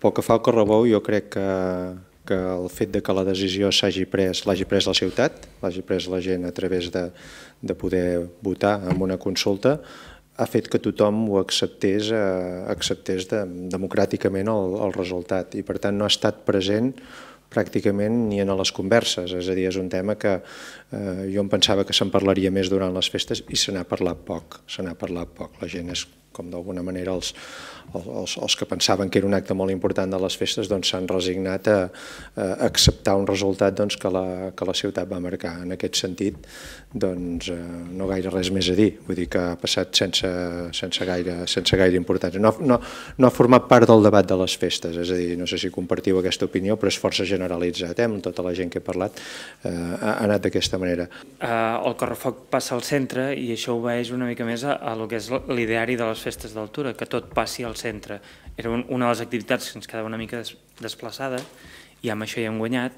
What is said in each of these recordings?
Pel que fa al Correbou, jo crec que, que el fet de que la decisió s'hagi pres, l'hagi pres la ciutat, l'hagi pres la gent a través de, de poder votar en una consulta, ha fet que tothom ho acceptés, eh, acceptés de, democràticament el, el resultat i per tant no ha estat present pràcticament ni en les converses, és a dir, és un tema que eh, jo em pensava que se'n parlaria més durant les festes i se n'ha parlat poc, se n'ha parlat poc. La gent és com d'alguna manera els, els, els que pensaven que era un acte molt important de les festes doncs, s'han doncs, resignat a, a acceptar un resultat doncs, que, la, que la ciutat va marcar. En aquest sentit, doncs, eh, no gaire res més a dir, vull dir que ha passat sense, sense, gaire, sense gaire importància. No, no, no ha format part del debat de les festes, és a dir, no sé si compartiu aquesta opinió, però és força generalitzat, eh? amb tota la gent que he parlat, eh, ha anat d'aquesta manera. Eh, el correfoc passa al centre i això obeeix una mica més a, a lo que és l'ideari de les les festes d'altura, que tot passi al centre. Era una de les activitats que ens quedava una mica desplaçada i amb això hi hem guanyat.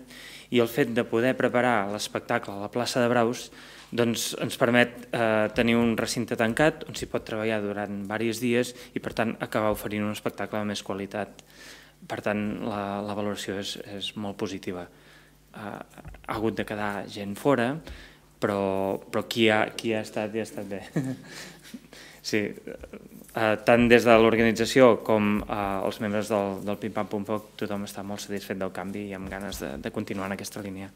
I el fet de poder preparar l'espectacle a la plaça de Braus doncs, ens permet eh, tenir un recinte tancat on s'hi pot treballar durant diversos dies i, per tant, acabar oferint un espectacle de més qualitat. Per tant, la, la valoració és, és molt positiva. Eh, ha hagut de quedar gent fora, però, però qui, ha, qui ha estat, i ha estat bé. Sí, eh, tant des de l'organització com eh, els membres del, del Pim Pam Pum Foc, tothom està molt satisfet del canvi i amb ganes de, de continuar en aquesta línia.